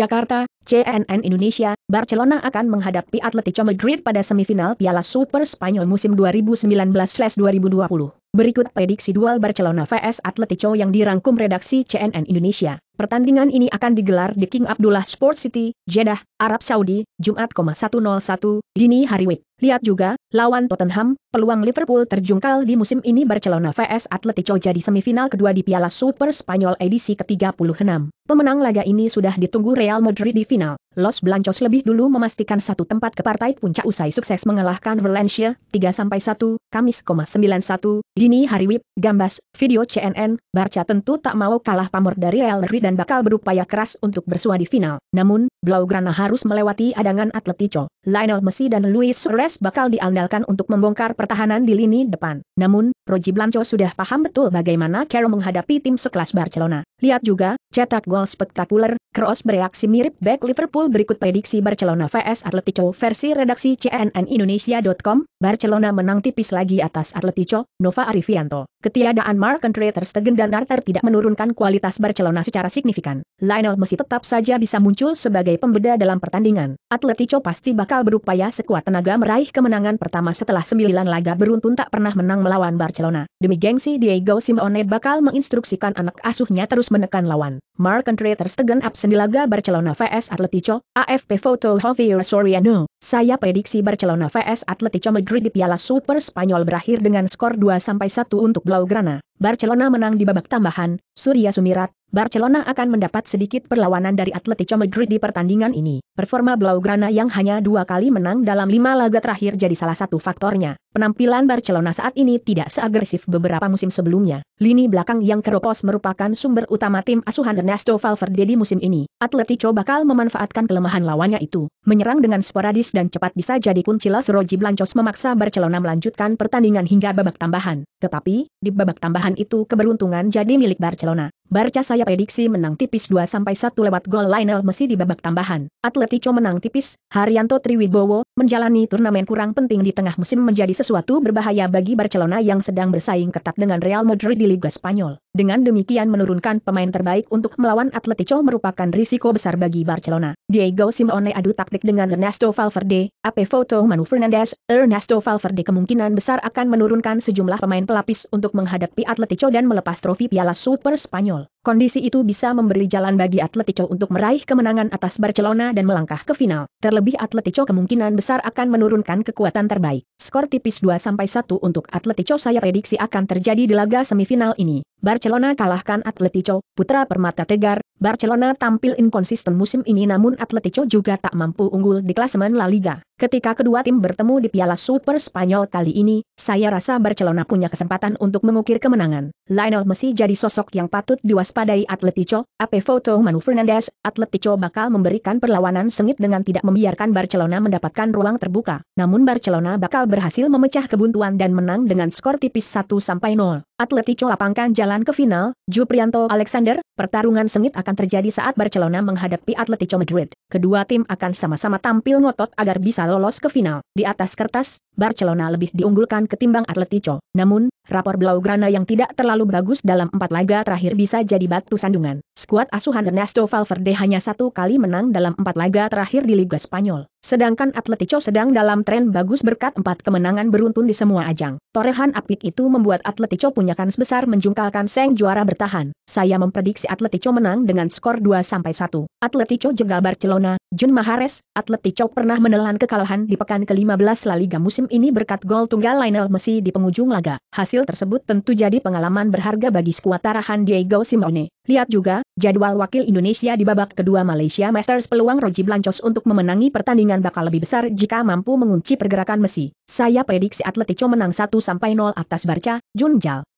Jakarta, CNN Indonesia, Barcelona akan menghadapi Atletico Madrid pada semifinal Piala Super Spanyol musim 2019-2020. Berikut prediksi duel Barcelona vs Atletico yang dirangkum redaksi CNN Indonesia. Pertandingan ini akan digelar di King Abdullah Sport City, Jeddah, Arab Saudi, Jumat 101, dini hari WIB. Lihat juga, lawan Tottenham, peluang Liverpool terjungkal di musim ini Barcelona vs Atletico jadi semifinal kedua di Piala Super Spanyol edisi ke-36. Pemenang laga ini sudah ditunggu Real Madrid di final. Los Blancos lebih dulu memastikan satu tempat ke partai puncak usai sukses mengalahkan Valencia 3-1, Kamis 91, dini hari WIB, Gambas, video CNN, Barca tentu tak mau kalah pamor dari Real Madrid dan bakal berupaya keras untuk bersua di final. Namun, Blaugrana harus melewati adangan Atletico. Lionel Messi dan Luis Suarez bakal diandalkan untuk membongkar pertahanan di lini depan. Namun, Roji Blanco sudah paham betul bagaimana Kero menghadapi tim sekelas Barcelona. Lihat juga, cetak gol spektakuler, Kroos bereaksi mirip back Liverpool berikut prediksi Barcelona vs Atletico versi redaksi CNN Indonesia.com. Barcelona menang tipis lagi atas Atletico, Nova Arifianto. Ketiadaan Mark Andre Ter Stegen dan Arter tidak menurunkan kualitas Barcelona secara signifikan, Lionel Messi tetap saja bisa muncul sebagai pembeda dalam pertandingan. Atletico pasti bakal berupaya sekuat tenaga meraih kemenangan pertama setelah 9 laga beruntun tak pernah menang melawan Barcelona. Demi gengsi Diego Simeone bakal menginstruksikan anak asuhnya terus menekan lawan. Mark Andre ter Stegen absen di laga Barcelona vs Atletico, AFP Foto Javier Soriano. Saya prediksi Barcelona vs Atletico Madrid di Piala Super Spanyol berakhir dengan skor 2-1 untuk Blaugrana. Barcelona menang di babak tambahan, Surya Sumirat, Barcelona akan mendapat sedikit perlawanan dari Atletico Madrid di pertandingan ini. Performa Blaugrana yang hanya dua kali menang dalam lima laga terakhir jadi salah satu faktornya. Penampilan Barcelona saat ini tidak seagresif beberapa musim sebelumnya. Lini belakang yang keropos merupakan sumber utama tim asuhan Ernesto Valverde di musim ini. Atletico bakal memanfaatkan kelemahan lawannya itu. Menyerang dengan sporadis dan cepat bisa jadi kunci Los Roji Blancos memaksa Barcelona melanjutkan pertandingan hingga babak tambahan. Tetapi, di babak tambahan itu keberuntungan jadi milik Barcelona. Barca saya prediksi menang tipis 2-1 lewat gol Lionel Messi di babak tambahan. Atletico menang tipis, Haryanto Triwibowo, menjalani turnamen kurang penting di tengah musim menjadi sesuatu berbahaya bagi Barcelona yang sedang bersaing ketat dengan Real Madrid di Liga Spanyol. Dengan demikian menurunkan pemain terbaik untuk melawan Atletico merupakan risiko besar bagi Barcelona. Diego Simeone adu taktik dengan Ernesto Valverde, AP Foto Manu Fernandes, Ernesto Valverde kemungkinan besar akan menurunkan sejumlah pemain pelapis untuk menghadapi Atletico dan melepas trofi Piala Super Spanyol. Kondisi itu bisa memberi jalan bagi Atletico untuk meraih kemenangan atas Barcelona dan melangkah ke final. Terlebih Atletico kemungkinan besar akan menurunkan kekuatan terbaik. Skor tipis 2-1 untuk Atletico saya prediksi akan terjadi di laga semifinal ini. Barcelona kalahkan Atletico, Putra Permata Tegar, Barcelona tampil inkonsisten musim ini namun Atletico juga tak mampu unggul di klasemen La Liga. Ketika kedua tim bertemu di Piala Super Spanyol kali ini, saya rasa Barcelona punya kesempatan untuk mengukir kemenangan. Lionel Messi jadi sosok yang patut diwaspadai Atletico, AP foto Manu Fernandes, Atletico bakal memberikan perlawanan sengit dengan tidak membiarkan Barcelona mendapatkan ruang terbuka. Namun Barcelona bakal berhasil memecah kebuntuan dan menang dengan skor tipis 1-0. Atletico lapangkan jalan ke final, Juprianto Alexander, pertarungan sengit akan terjadi saat Barcelona menghadapi Atletico Madrid. Kedua tim akan sama-sama tampil ngotot agar bisa lolos ke final. Di atas kertas, Barcelona lebih diunggulkan ketimbang Atletico, namun, rapor Blaugrana yang tidak terlalu bagus dalam empat laga terakhir bisa jadi batu sandungan skuad asuhan Ernesto Valverde hanya satu kali menang dalam empat laga terakhir di Liga Spanyol. Sedangkan Atletico sedang dalam tren bagus berkat empat kemenangan beruntun di semua ajang. Torehan apik itu membuat Atletico punya kans besar menjungkalkan seng juara bertahan. Saya memprediksi Atletico menang dengan skor 2-1. Atletico jegal Barcelona, Jun Mahares, Atletico pernah menelan kekalahan di pekan ke-15 La Liga musim ini berkat gol tunggal Lionel Messi di penghujung laga. Hasil tersebut tentu jadi pengalaman berharga bagi skuad tarahan Diego Simeone. Lihat juga, jadwal wakil Indonesia di babak kedua Malaysia Masters peluang Roji Blancos untuk memenangi pertandingan bakal lebih besar jika mampu mengunci pergerakan Messi. Saya prediksi Atletico menang 1-0 atas Barca, Junjal.